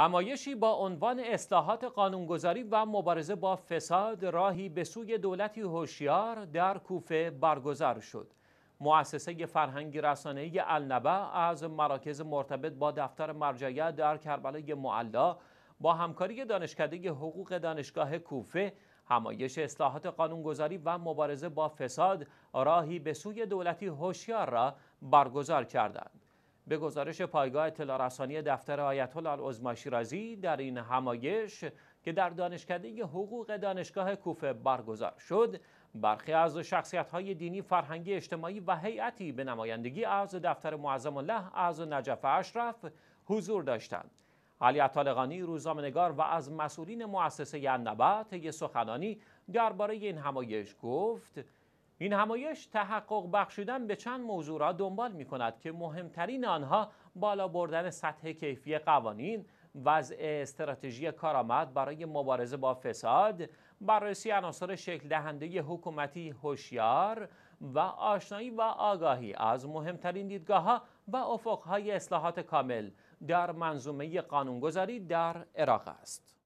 همایشی با عنوان اصلاحات قانونگذاری و مبارزه با فساد راهی به سوی دولتی هوشیار در کوفه برگزار شد. مؤسسه فرهنگی رسانه النبع از مراکز مرتبط با دفتر مرجعیت در کربلای معلا با همکاری دانشکده حقوق دانشگاه کوفه همایش اصلاحات قانونگذاری و مبارزه با فساد راهی به سوی دولتی هوشیار را برگزار کردند. به گزارش پایگاه اطلاع دفتر آیت الله العظما در این همایش که در دانشکده حقوق دانشگاه کوفه برگزار شد برخی از شخصیت های دینی فرهنگی اجتماعی و هیئتی به نمایندگی از دفتر معظم الله از نجف اشرف حضور داشتند علی عطالقانی روزنامه‌نگار و از مسئولین مؤسسه النبات یه سخنانی درباره این همایش گفت این همایش تحقق بخشیدن به چند موضوع را دنبال می کند که مهمترین آنها بالا بردن سطح کیفی قوانین، وضع استراتژی کارآمد برای مبارزه با فساد، بررسی عناصر شکل دهنده حکومتی هوشیار و آشنایی و آگاهی از مهمترین دیدگاه ها و افقهای اصلاحات کامل در منظومه قانونگذاری در عراق است.